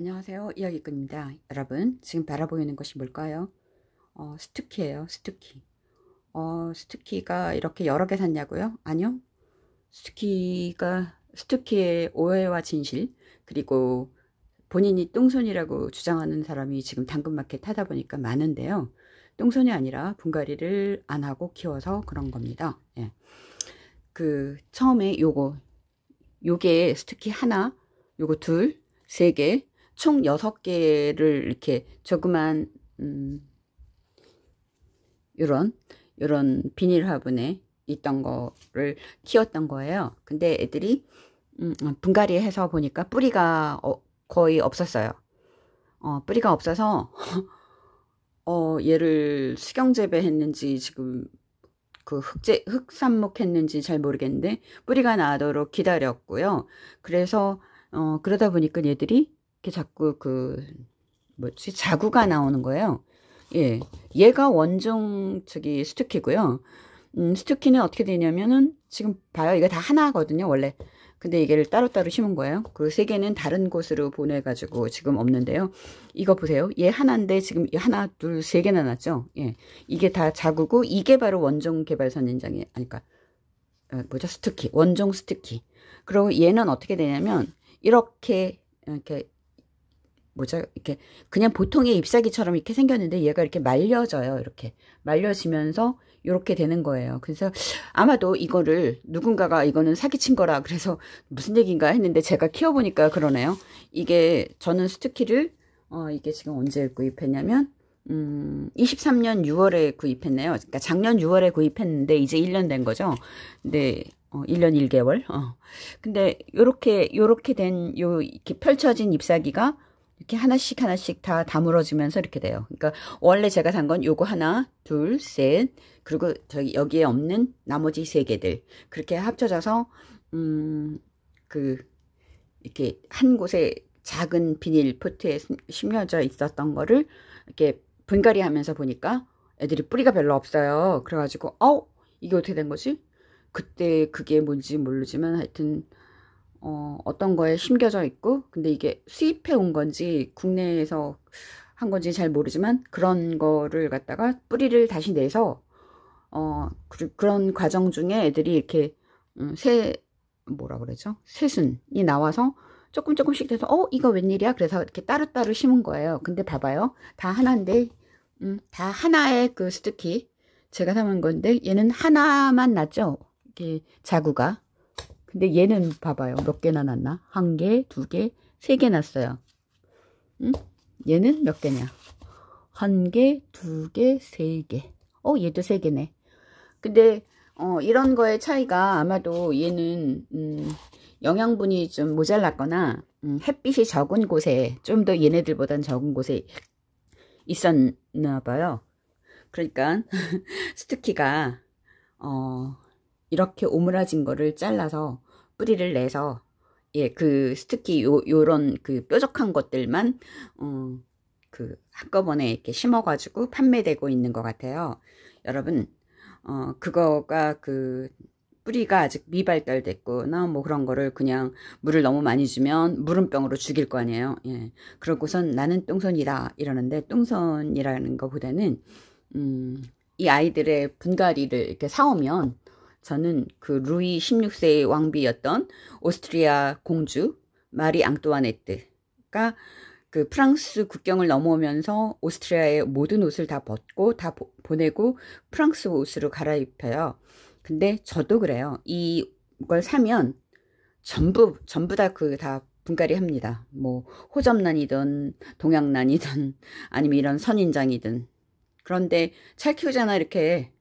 안녕하세요 이야기꾼입니다 여러분 지금 바라보이는 것이 뭘까요 어, 스투키예요 스투키 어, 스투키가 이렇게 여러 개 샀냐고요 아니요 스투키가 스투키의 오해와 진실 그리고 본인이 똥손이라고 주장하는 사람이 지금 당근마켓 하다 보니까 많은데요 똥손이 아니라 분갈이를 안 하고 키워서 그런 겁니다 예. 그 처음에 요거 요게 스투키 하나 요거 둘세개 총 6개를 이렇게 조그만 음, 요런 요런 비닐 화분에 있던 거를 키웠던 거예요. 근데 애들이 음, 음 분갈이 해서 보니까 뿌리가 어, 거의 없었어요. 어, 뿌리가 없어서 어, 얘를 수경재배 했는지 지금 그 흑제, 흑산목 했는지 잘 모르겠는데 뿌리가 나도록 기다렸고요. 그래서 어, 그러다 보니까 얘들이 이렇게 자꾸 그 뭐지 자구가 나오는 거예요. 예, 얘가 원종 저기 스투키고요. 음, 스투키는 어떻게 되냐면은 지금 봐요. 이게 다 하나거든요, 원래. 근데 이게를 따로따로 심은 거예요. 그 세 개는 다른 곳으로 보내가지고 지금 없는데요. 이거 보세요. 얘 하나인데 지금 하나, 둘, 세 개나 났죠? 예. 이게 다 자구고, 이게 바로 원종 개발선 인장이, 아니까, 그러니까, 어, 뭐죠? 스투키. 원종 스투키. 그리고 얘는 어떻게 되냐면, 이렇게, 이렇게 뭐죠? 이렇게 그냥 보통의 잎사귀처럼 이렇게 생겼는데 얘가 이렇게 말려져요. 이렇게 말려지면서 이렇게 되는 거예요. 그래서 아마도 이거를 누군가가 이거는 사기친 거라 그래서 무슨 얘기인가 했는데 제가 키워보니까 그러네요. 이게 저는 스투키를 어 이게 지금 언제 구입했냐면 음 23년 6월에 구입했네요. 그러니까 작년 6월에 구입했는데 이제 1년 된 거죠. 근데 어, 1년 1개월. 어. 근데 요렇게 요렇게 된요 이렇게 펼쳐진 잎사귀가 이렇게 하나씩 하나씩 다 다물어지면서 이렇게 돼요. 그러니까 원래 제가 산 건 요거 하나, 둘, 셋, 그리고 저기 여기에 없는 나머지 세 개들 그렇게 합쳐져서 음 그 이렇게 한 곳에 작은 비닐 포트에 심겨져 있었던 거를 이렇게 분갈이 하면서 보니까 애들이 뿌리가 별로 없어요. 그래가지고 어 이게 어떻게 된 거지? 그때 그게 뭔지 모르지만 하여튼 어, 어떤 거에 심겨져 있고 근데 이게 수입해 온 건지 국내에서 한 건지 잘 모르지만 그런 거를 갖다가 뿌리를 다시 내서 어, 그, 런 과정 중에 애들이 이렇게 음, 새 뭐라 그러죠? 새순이 나와서 조금 조금씩 돼서 어 이거 웬일이야? 그래서 이렇게 따로따로 심은 거예요. 근데 봐봐요. 다 하나인데 음, 다 하나의 그 스티키 제가 사은 건데 얘는 하나만 났죠. 이게 자구가 근데 얘는 봐봐요. 몇 개나 났나? 한 개, 두 개, 세 개 났어요. 응? 얘는 몇 개냐? 한 개, 두 개, 세 개. 어, 얘도 세 개네. 근데 어, 이런 거의 차이가 아마도 얘는 음, 영양분이 좀 모자랐거나 음, 햇빛이 적은 곳에 좀 더 얘네들보단 적은 곳에 있었나 봐요. 그러니까 스투키가 어, 이렇게 오므라진 거를 잘라서 뿌리를 내서 예, 그 스티키 요, 요런 그 뾰족한 것들만 어, 그 한꺼번에 이렇게 심어가지고 판매되고 있는 것 같아요. 여러분 어, 그거가 그 뿌리가 아직 미발달됐거나 뭐 그런 거를 그냥 물을 너무 많이 주면 물음병으로 죽일 거 아니에요. 예. 그러고선 나는 똥손이다 이러는데 똥손이라는 것보다는 음, 이 아이들의 분갈이를 이렇게 사오면 저는 그 루이 16세의 왕비였던 오스트리아 공주 마리 앙뚜아네트가 그 프랑스 국경을 넘어오면서 오스트리아의 모든 옷을 다 벗고 다 보, 보내고 프랑스 옷으로 갈아입혀요. 근데 저도 그래요. 이걸 사면 전부 전부 다 그다 그 다 분갈이 합니다. 뭐 호접란이든 동양란이든 아니면 이런 선인장이든 그런데 잘 키우잖아 이렇게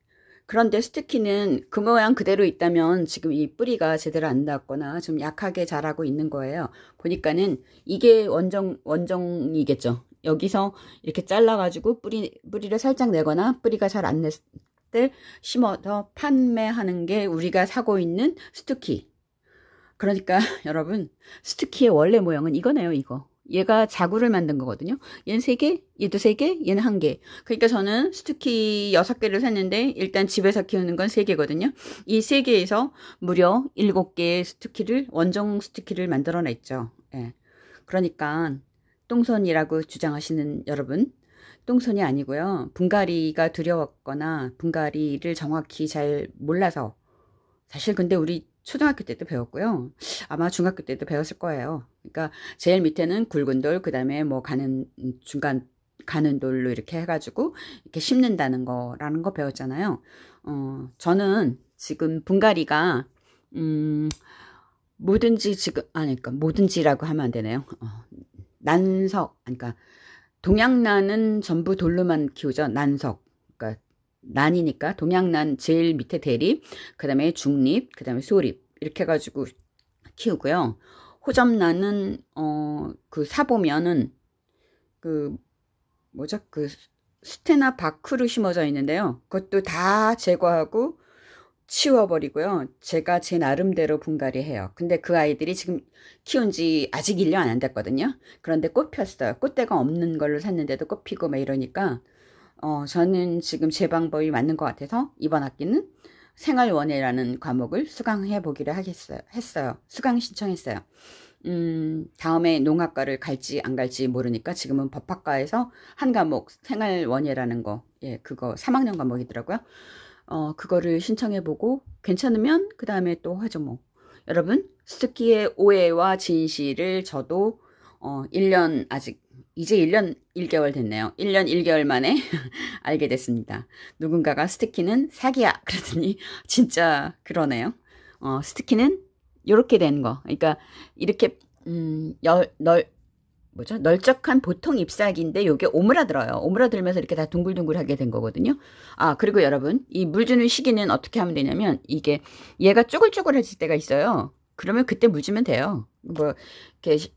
그런데 스티키는 그 모양 그대로 있다면 지금 이 뿌리가 제대로 안 닿았거나 좀 약하게 자라고 있는 거예요. 보니까는 이게 원정, 원정이겠죠. 여기서 이렇게 잘라가지고 뿌리, 뿌리를 살짝 내거나 뿌리가 잘 안 냈을 때 심어서 판매하는 게 우리가 사고 있는 스투키. 그러니까 여러분 스투키의 원래 모양은 이거네요 이거. 얘가 자구를 만든 거거든요. 얘는 3개, 얘도 3개, 얘는 1개. 그러니까 저는 스투키 6개를 샀는데 일단 집에서 키우는 건 3개거든요. 이 3개에서 무려 7개의 스투키를 원종 스투키를 만들어냈죠. 예. 그러니까 똥손이라고 주장하시는 여러분 똥손이 아니고요. 분갈이가 두려웠거나 분갈이를 정확히 잘 몰라서 사실 근데 우리 초등학교 때도 배웠고요. 아마 중학교 때도 배웠을 거예요. 그러니까 제일 밑에는 굵은 돌, 그 다음에 뭐 가는 중간 가는 돌로 이렇게 해가지고 이렇게 심는다는 거라는 거 배웠잖아요. 어, 저는 지금 분갈이가 음, 뭐든지 지금 아니 그러니까 뭐든지라고 하면 안 되네요. 어, 난석 그러니까 동양난은 전부 돌로만 키우죠. 난석 그러니까 난이니까 동양난 제일 밑에 대립, 그 다음에 중립, 그 다음에 소립 이렇게 해가지고 키우고요. 호접 나는 어그 사보면은 그 뭐죠 그 스테나 바크로 심어져 있는데요. 그것도 다 제거하고 치워버리고요. 제가 제 나름대로 분갈이 해요. 근데 그 아이들이 지금 키운 지 아직 1년 안 됐거든요. 그런데 꽃 폈어요. 꽃대가 없는 걸로 샀는데도 꽃 피고 막 이러니까 어, 저는 지금 제 방법이 맞는 것 같아서 이번 학기는 생활원회라는 과목을 수강해 보기로 하겠어요. 했어요. 수강 신청했어요. 음, 다음에 농학과를 갈지 안 갈지 모르니까 지금은 법학과에서 한 과목 생활원예라는 거, 예, 그거 3학년 과목이더라고요. 어, 그거를 신청해보고 괜찮으면 그 다음에 또 하죠 뭐. 여러분, 스키의 오해와 진실을 저도 어, 1년 아직 이제 1년 1개월 됐네요. 1년 1개월 만에 알게 됐습니다. 누군가가 스티키는 사기야 그러더니 진짜 그러네요. 어, 스티키는 이렇게 된 거. 그러니까 이렇게 음, 열, 널, 뭐죠? 널쩍한 보통 잎사귀인데 이게 오므라들어요. 오므라들면서 이렇게 다 둥글둥글하게 된 거거든요. 아 그리고 여러분 이 물 주는 시기는 어떻게 하면 되냐면 이게 얘가 쪼글쪼글해질 때가 있어요. 그러면 그때 물 주면 돼요. 뭐 이렇게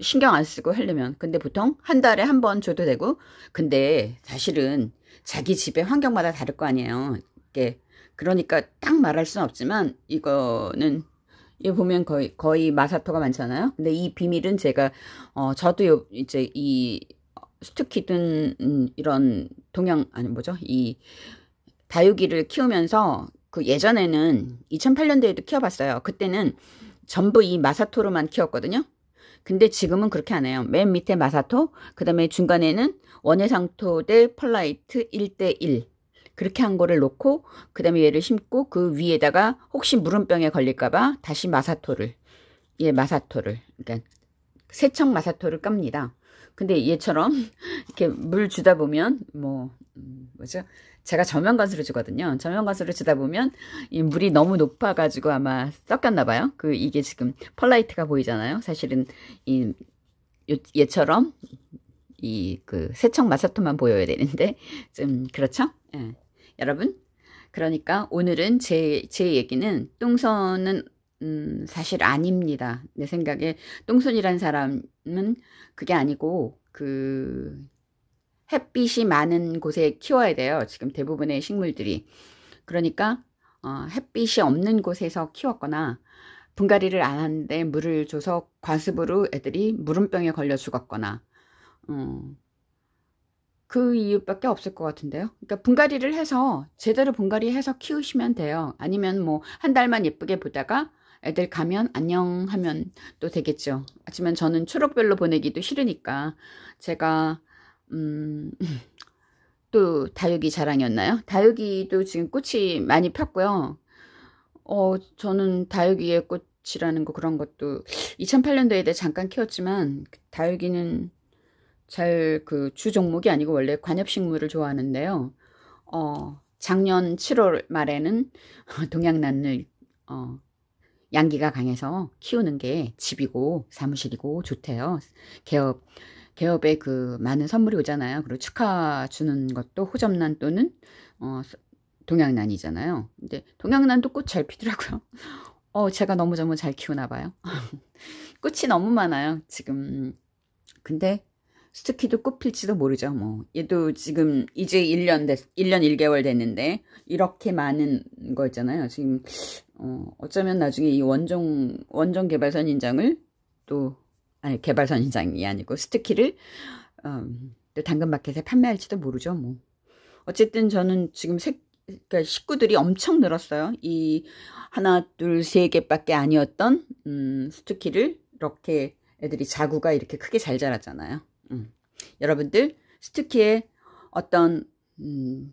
신경 안 쓰고 하려면 근데 보통 한 달에 한 번 줘도 되고 근데 사실은 자기 집의 환경마다 다를 거 아니에요. 이게 그러니까 딱 말할 수는 없지만 이거는 이 보면 거의 거의 마사토가 많잖아요. 근데 이 비밀은 제가 어 저도 요, 이제 이 스투키든 음, 이런 동양 아니 뭐죠 이 다육이를 키우면서 그 예전에는 2008년도에도 키워봤어요. 그때는 전부 이 마사토로만 키웠거든요. 근데 지금은 그렇게 안 해요. 맨 밑에 마사토, 그 다음에 중간에는 원해상토대 펄라이트 1대1. 그렇게 한 거를 놓고 그 다음에 얘를 심고 그 위에다가 혹시 물음병에 걸릴까봐 다시 마사토를 예 마사토를 그러니까 세척 마사토를 깝니다. 근데 얘처럼 이렇게 물 주다 보면 뭐 음, 뭐죠 제가 저면 관수를 주거든요. 저면 관수를 주다 보면 이 물이 너무 높아가지고 아마 섞였나 봐요. 그 이게 지금 펄라이트가 보이잖아요. 사실은 이 얘처럼 이 그 세척 마사토만 보여야 되는데 좀 그렇죠? 예. 여러분 그러니까 오늘은 제 제 얘기는 똥손은 음, 사실 아닙니다. 내 생각에 똥손이란 사람은 그게 아니고 그 햇빛이 많은 곳에 키워야 돼요. 지금 대부분의 식물들이. 그러니까 어, 햇빛이 없는 곳에서 키웠거나 분갈이를 안 하는데 물을 줘서 과습으로 애들이 물음병에 걸려 죽었거나 음, 그 이유밖에 없을 것 같은데요. 그러니까 분갈이를 해서 제대로 분갈이해서 키우시면 돼요. 아니면 뭐 한 달만 예쁘게 보다가 애들 가면 안녕 하면 또 되겠죠. 하지만 저는 초록별로 보내기도 싫으니까 제가 음, 또 다육이 자랑이었나요? 다육이도 지금 꽃이 많이 폈고요. 어, 저는 다육이의 꽃이라는 거 그런 것도 2008년도에 대해 잠깐 키웠지만 다육이는 잘 그주 종목이 아니고 원래 관엽식물을 좋아하는데요. 어, 작년 7월 말에는 동양난을 어, 양기가 강해서 키우는 게 집이고 사무실이고 좋대요. 개업 개업에 그 많은 선물이 오잖아요. 그리고 축하 주는 것도 호접란 또는 어, 동양란이잖아요. 근데 동양란도 꽃 잘 피더라고요. 어, 제가 너무너무 잘 키우나 봐요. 꽃이 너무 많아요, 지금. 근데 스티키도 꽃 필지도 모르죠, 뭐. 얘도 지금 이제 1년 됐, 1년 1개월 됐는데 이렇게 많은 거 있잖아요. 지금 어, 어쩌면 나중에 이 원종 원종 개발선 인장을 또 아니 개발 선인장이 아니고 스티키를 음, 당근마켓에 판매할지도 모르죠. 뭐 어쨌든 저는 지금 색 그러니까 식구들이 엄청 늘었어요. 이 하나 둘세 개밖에 아니었던 음, 스투키를 이렇게 애들이 자구가 이렇게 크게 잘 자랐잖아요. 음. 여러분들 스투키의 어떤 음,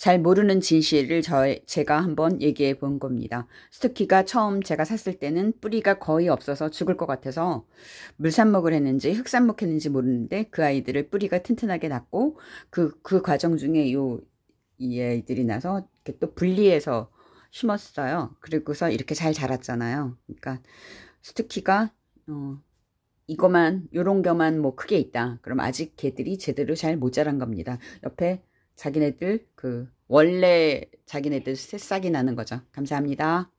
잘 모르는 진실을 저, 제가 한번 얘기해 본 겁니다. 스투키가 처음 제가 샀을 때는 뿌리가 거의 없어서 죽을 것 같아서 물산목을 했는지 흑산목 했는지 모르는데 그 아이들을 뿌리가 튼튼하게 났고 그, 그 과정 중에 요, 이 아이들이 나서 이렇게 또 분리해서 심었어요. 그리고서 이렇게 잘 자랐잖아요. 그러니까 스투키가, 어, 이거만 요런 겨만 뭐 크게 있다. 그럼 아직 개들이 제대로 잘 못 자란 겁니다. 옆에 자기네들 그 원래 자기네들 새싹이 나는 거죠. 감사합니다.